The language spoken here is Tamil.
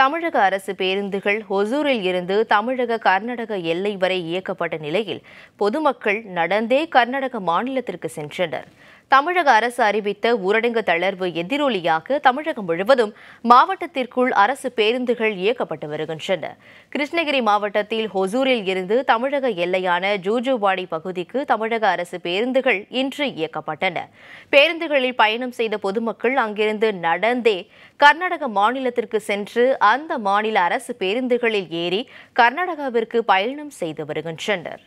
தமிழக அரசு பேருந்துகள் ஒசூரில் இருந்து தமிழக கர்நாடக எல்லை வரை இயக்கப்பட்ட நிலையில் பொதுமக்கள் நடந்தே கர்நாடக மாநிலத்திற்கு சென்றனர் தமிழக அரசு அறிவித்த ஊரடங்கு தளர்வு எதிரொலியாக தமிழகம் முழுவதும் மாவட்டத்திற்குள் அரசு பேருந்துகள் இயக்கப்பட்டு வருகின்றன கிருஷ்ணகிரி மாவட்டத்தில் ஹொசூரில் இருந்து தமிழக எல்லையான ஜூஜுவாடி பகுதிக்கு தமிழக அரசு பேருந்துகள் இன்று இயக்கப்பட்டன பேருந்துகளில் பயணம் செய்த பொதுமக்கள் அங்கிருந்து நடந்தே கர்நாடக மாநிலத்திற்கு சென்று அந்த மாநில அரசு பேருந்துகளில் ஏறி கர்நாடகாவிற்கு பயணம் செய்து வருகின்றனர்